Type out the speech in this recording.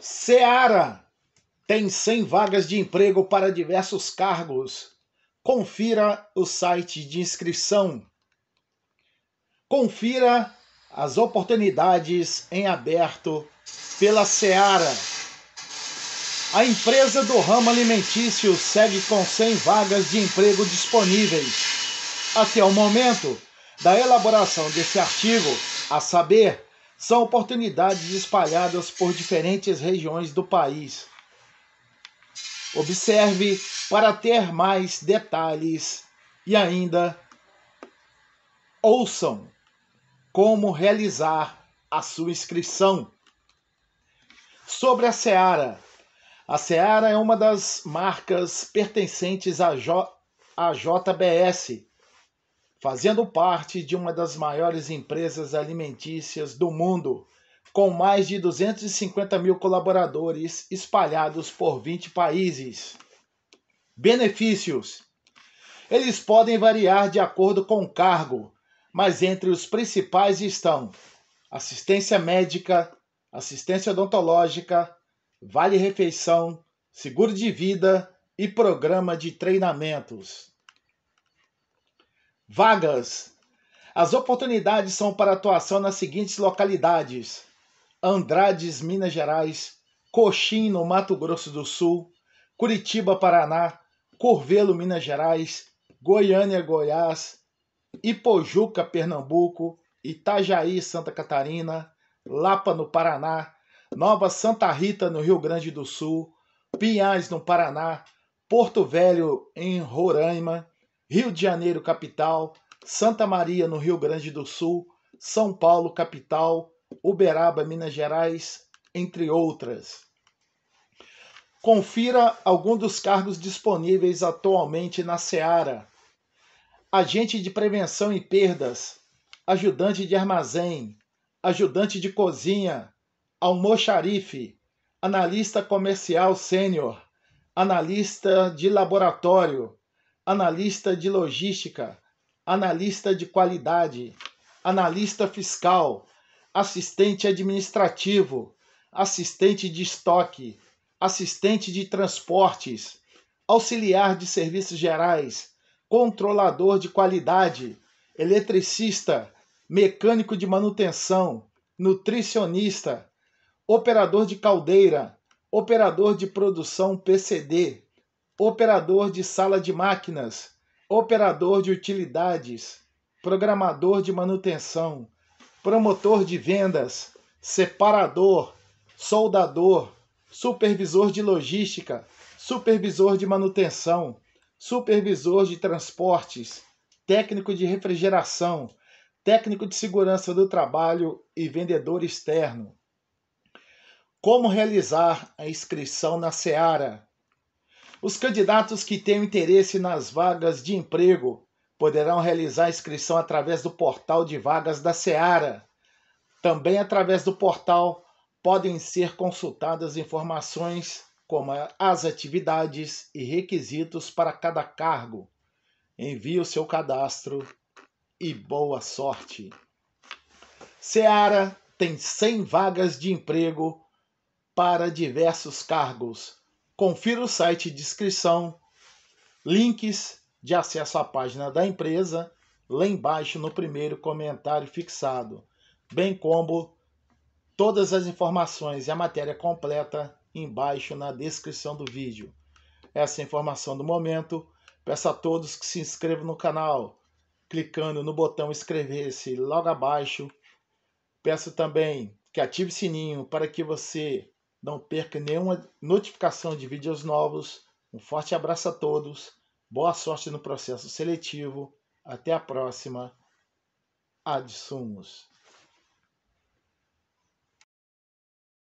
Seara tem 100 vagas de emprego para diversos cargos. Confira o site de inscrição. Confira as oportunidades em aberto pela Seara. A empresa do ramo alimentício segue com 100 vagas de emprego disponíveis. Até o momento da elaboração desse artigo, a saber, são oportunidades espalhadas por diferentes regiões do país. Observe para ter mais detalhes e ainda ouçam como realizar a sua inscrição. Sobre a Seara. A Seara é uma das marcas pertencentes à, J... à JBS, fazendo parte de uma das maiores empresas alimentícias do mundo, com mais de 250 mil colaboradores espalhados por 20 países. Benefícios: eles podem variar de acordo com o cargo, mas entre os principais estão assistência médica, assistência odontológica, vale-refeição, seguro de vida e programa de treinamentos. Vagas. As oportunidades são para atuação nas seguintes localidades: Andrades, Minas Gerais, Coxim, no Mato Grosso do Sul, Curitiba, Paraná, Corvelo, Minas Gerais, Goiânia, Goiás, Ipojuca, Pernambuco, Itajaí, Santa Catarina, Lapa, no Paraná, Nova Santa Rita, no Rio Grande do Sul, Pinhais, no Paraná, Porto Velho, em Roraima, Rio de Janeiro, capital, Santa Maria, no Rio Grande do Sul, São Paulo, capital, Uberaba, Minas Gerais, entre outras. Confira algum dos cargos disponíveis atualmente na Seara: agente de prevenção e perdas, ajudante de armazém, ajudante de cozinha, almoxarife, analista comercial sênior, analista de laboratório, analista de logística, analista de qualidade, analista fiscal, assistente administrativo, assistente de estoque, assistente de transportes, auxiliar de serviços gerais, controlador de qualidade, eletricista, mecânico de manutenção, nutricionista, operador de caldeira, operador de produção PCD, operador de sala de máquinas, operador de utilidades, programador de manutenção, promotor de vendas, separador, soldador, supervisor de logística, supervisor de manutenção, supervisor de transportes, técnico de refrigeração, técnico de segurança do trabalho e vendedor externo. Como realizar a inscrição na SEARA? Os candidatos que tenham interesse nas vagas de emprego poderão realizar inscrição através do portal de vagas da Seara. Também através do portal podem ser consultadas informações como as atividades e requisitos para cada cargo. Envie o seu cadastro e boa sorte. Seara tem 100 vagas de emprego para diversos cargos Confira o site descrição, links de acesso à página da empresa lá embaixo no primeiro comentário fixado, bem como todas as informações e a matéria completa embaixo na descrição do vídeo. Essa é a informação do momento. Peço a todos que se inscrevam no canal, clicando no botão inscrever-se logo abaixo. Peço também que ative o sininho para que você não perca nenhuma notificação de vídeos novos. Um forte abraço a todos. Boa sorte no processo seletivo. Até a próxima. adsumos